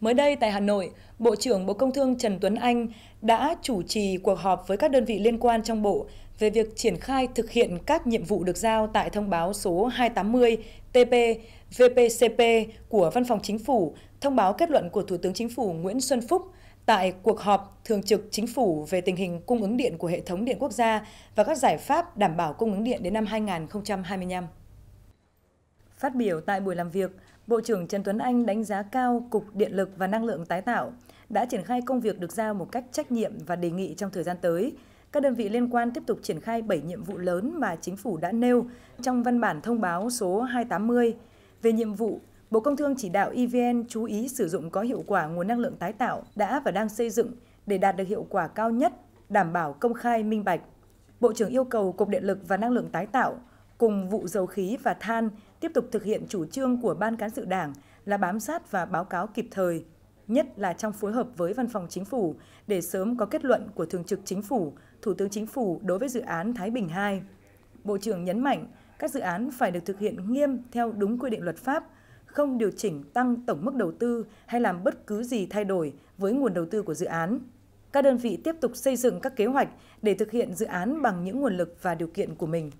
Mới đây tại Hà Nội, Bộ trưởng Bộ Công Thương Trần Tuấn Anh đã chủ trì cuộc họp với các đơn vị liên quan trong Bộ về việc triển khai thực hiện các nhiệm vụ được giao tại thông báo số 280 TP VPCP của Văn phòng Chính phủ, thông báo kết luận của Thủ tướng Chính phủ Nguyễn Xuân Phúc tại cuộc họp thường trực chính phủ về tình hình cung ứng điện của hệ thống điện quốc gia và các giải pháp đảm bảo cung ứng điện đến năm 2025. Phát biểu tại buổi làm việc, Bộ trưởng Trần Tuấn Anh đánh giá cao Cục Điện lực và Năng lượng tái tạo đã triển khai công việc được giao một cách trách nhiệm và đề nghị trong thời gian tới, các đơn vị liên quan tiếp tục triển khai 7 nhiệm vụ lớn mà chính phủ đã nêu trong văn bản thông báo số 280. Về nhiệm vụ, Bộ Công Thương chỉ đạo EVN chú ý sử dụng có hiệu quả nguồn năng lượng tái tạo đã và đang xây dựng để đạt được hiệu quả cao nhất, đảm bảo công khai minh bạch. Bộ trưởng yêu cầu Cục Điện lực và Năng lượng tái tạo cùng vụ dầu khí và than tiếp tục thực hiện chủ trương của Ban Cán sự Đảng là bám sát và báo cáo kịp thời, nhất là trong phối hợp với Văn phòng Chính phủ để sớm có kết luận của Thường trực Chính phủ, Thủ tướng Chính phủ đối với dự án Thái Bình II. Bộ trưởng nhấn mạnh các dự án phải được thực hiện nghiêm theo đúng quy định luật pháp, không điều chỉnh tăng tổng mức đầu tư hay làm bất cứ gì thay đổi với nguồn đầu tư của dự án. Các đơn vị tiếp tục xây dựng các kế hoạch để thực hiện dự án bằng những nguồn lực và điều kiện của mình.